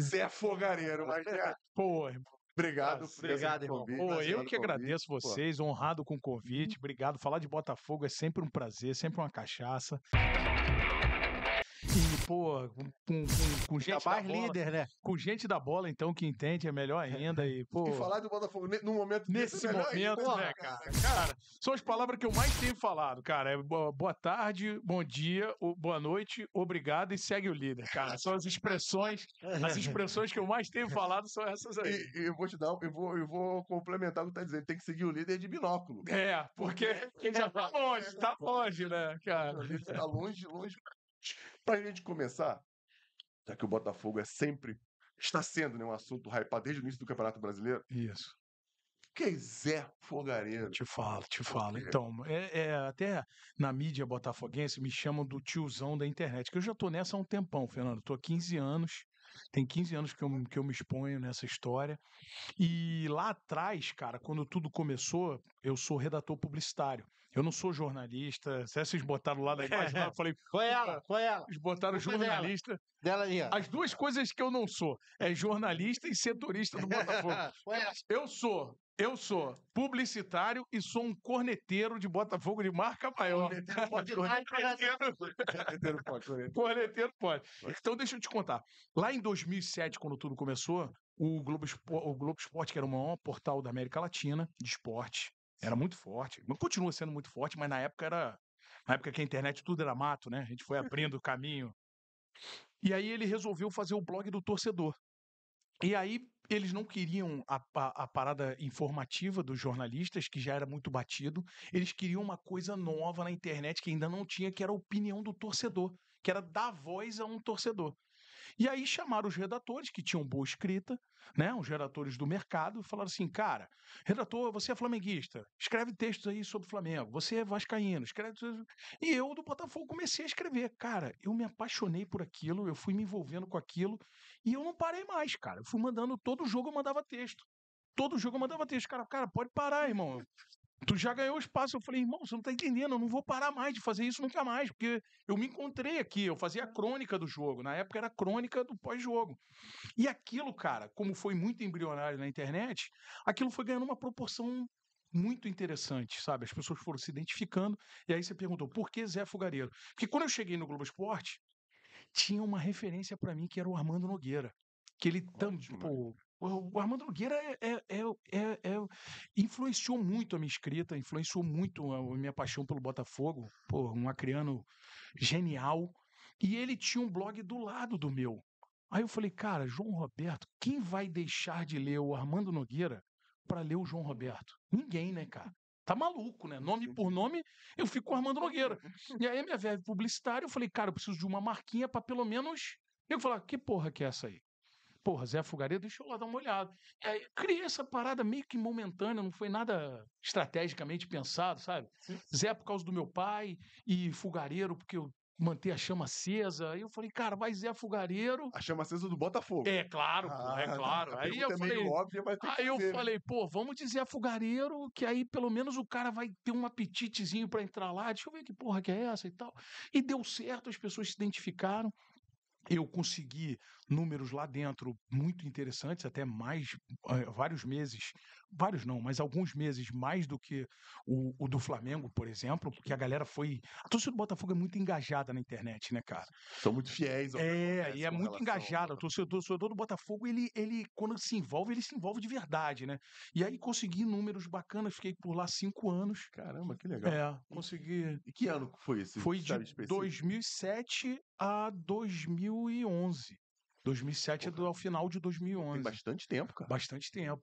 Zé Fogareiro, mas já, é, pô, irmão. Obrigado, obrigado, irmão. Convite, Pô, eu que agradeço convite, vocês, pô. honrado com o convite. Uhum. Obrigado. Falar de Botafogo é sempre um prazer, é sempre uma cachaça. E, pô, com, com, com gente mais líder, né? Com gente da bola, então, que entende é melhor ainda. E, pô, e falar do Botafogo no momento Nesse é momento, né, cara? cara? Cara, são as palavras que eu mais tenho falado, cara. É boa tarde, bom dia, boa noite, obrigado e segue o líder, cara. São as expressões, as expressões que eu mais tenho falado são essas aí. E, eu vou te dar, eu vou, eu vou complementar o que tá dizendo. Tem que seguir o líder de binóculo. É, porque ele já tá longe, tá longe, né, cara? Ele tá longe, longe para a gente começar, já que o Botafogo é sempre, está sendo né, um assunto hypado desde o início do Campeonato Brasileiro. Isso. Que é Zé Fogareiro. Te falo, te falo. Então, é, é, até na mídia botafoguense me chamam do tiozão da internet, que eu já tô nessa há um tempão, Fernando. Estou há 15 anos, tem 15 anos que eu, que eu me exponho nessa história. E lá atrás, cara, quando tudo começou, eu sou redator publicitário. Eu não sou jornalista. Se vocês botaram lá da imagem, eu falei. Qual é ela? Qual é ela? Eles botaram jornalista. Dela, dela As duas coisas que eu não sou é jornalista e setorista do Botafogo. É eu sou eu sou publicitário e sou um corneteiro de Botafogo de marca maior. Corneteiro pode. corneteiro pode. Corneteiro pode. Então, deixa eu te contar. Lá em 2007, quando tudo começou, o Globo, Esporte, o Globo Esporte, que era o maior portal da América Latina de esporte, era muito forte. Continua sendo muito forte, mas na época era. Na época que a internet tudo era mato, né? A gente foi uhum. abrindo o caminho. E aí ele resolveu fazer o blog do torcedor. E aí eles não queriam a, a, a, parada informativa dos jornalistas, que já era muito batido, eles queriam uma coisa nova na internet que ainda não tinha, que era a opinião do torcedor, que era dar voz a um torcedor. E aí chamaram os redatores, que tinham boa escrita, né, os redatores do mercado, e falaram assim: cara, redator, você é flamenguista, escreve textos aí sobre o Flamengo, você é vascaíno, escreve. E eu, do Botafogo, comecei a escrever. Cara, eu me apaixonei por aquilo, eu fui me envolvendo com aquilo, e eu não parei mais, cara. Eu fui mandando, todo jogo eu mandava texto todo jogo eu mandava texto. Cara, cara, pode parar, irmão tu já ganhou espaço. Eu falei, irmão, você não tá entendendo, eu não vou parar mais de fazer isso nunca mais, porque eu me encontrei aqui, eu fazia a crônica do jogo, na época era a crônica do pós-jogo. E aquilo, cara, como foi muito embrionário na internet, aquilo foi ganhando uma proporção muito interessante, sabe? As pessoas foram se identificando, e aí você perguntou, por que Zé Fugareiro Porque quando eu cheguei no Globo Esporte, tinha uma referência para mim que era o Armando Nogueira, que ele também, o, Armando Nogueira é é, é, é, é, influenciou muito a minha escrita, influenciou muito a minha paixão pelo Botafogo, pô um acriano genial. E ele tinha um blog do lado do meu. Aí eu falei, cara, João Roberto, quem vai deixar de ler o Armando Nogueira para ler o João Roberto? Ninguém, né, cara? Tá maluco, né? Nome por nome, eu fico com o Armando Nogueira. E aí minha velha publicitária, eu falei, cara, eu preciso de uma marquinha para pelo menos. Eu falar, que porra que é essa aí? Porra, Zé Fugareiro, deixa eu lá dar uma olhada. E aí, criei essa parada meio que momentânea, não foi nada estrategicamente pensado, sabe? Sim. Zé por causa do meu pai e Fugareiro porque eu manter a chama acesa. Aí eu falei, cara, vai Zé Fugareiro? A chama acesa do Botafogo. É claro, é ah, é claro. Aí eu falei, óbvia, aí eu ser. Né? falei, pô, vamos dizer a Fugareiro que aí pelo menos o cara vai ter um apetitezinho para entrar lá. Deixa eu ver que porra que é essa e tal. E deu certo, as pessoas se identificaram eu consegui números lá dentro muito interessantes, até mais eh, vários meses vários não, mas alguns meses mais do que o, o, do Flamengo, por exemplo, porque a galera foi. A torcida do Botafogo é muito engajada na internet, né, cara? São muito fiéis. Ao é, e é muito engajada. O torcedor, torcedor do Botafogo, ele, ele, quando se envolve, ele se envolve de verdade, né? E aí consegui números bacanas, fiquei por lá cinco anos. Caramba, que legal. É, consegui. E que ano foi esse? Foi de específico? 2007 a 2011. 2007 é Porra. ao final de 2011. Tem bastante tempo, cara. Bastante tempo.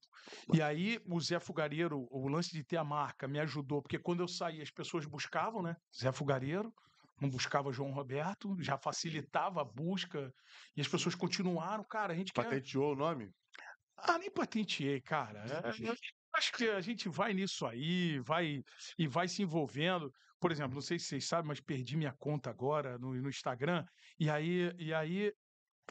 E aí, o Zé Fugareiro, o lance de ter a marca me ajudou, porque quando eu saí, as pessoas buscavam, né? Zé Fugareiro, não buscava João Roberto, já facilitava a busca, e as pessoas continuaram, cara, a gente Patenteou quer... o nome? Ah, nem patenteei, cara. É, acho que a gente vai nisso aí, vai e vai se envolvendo. Por exemplo, não sei se vocês sabem, mas perdi minha conta agora no, no Instagram. E aí, e aí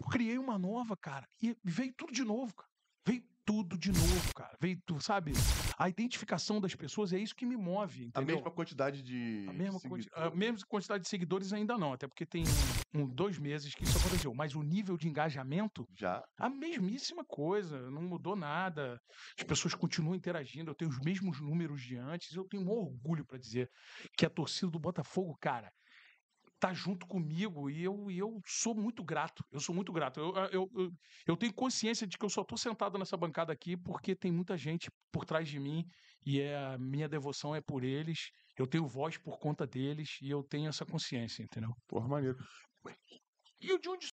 criei uma nova, cara, e veio tudo de novo, cara. Veio tudo de novo, cara. Veio, tu, sabe? A identificação das pessoas é isso que me move. Entendeu? A mesma quantidade de. A mesma, quanti a mesma quantidade de seguidores ainda não, até porque tem um, um, dois meses que isso aconteceu. Mas o nível de engajamento. Já. A mesmíssima coisa, não mudou nada. As pessoas continuam interagindo, eu tenho os mesmos números de antes. Eu tenho um orgulho para dizer que a torcida do Botafogo, cara, tá junto comigo e eu, e eu sou muito grato. Eu sou muito grato. Eu, eu, eu, eu tenho consciência de que eu só estou sentado nessa bancada aqui porque tem muita gente por trás de mim e é, a minha devoção é por eles. Eu tenho voz por conta deles e eu tenho essa consciência, entendeu? Porra, maneiro. E de onde.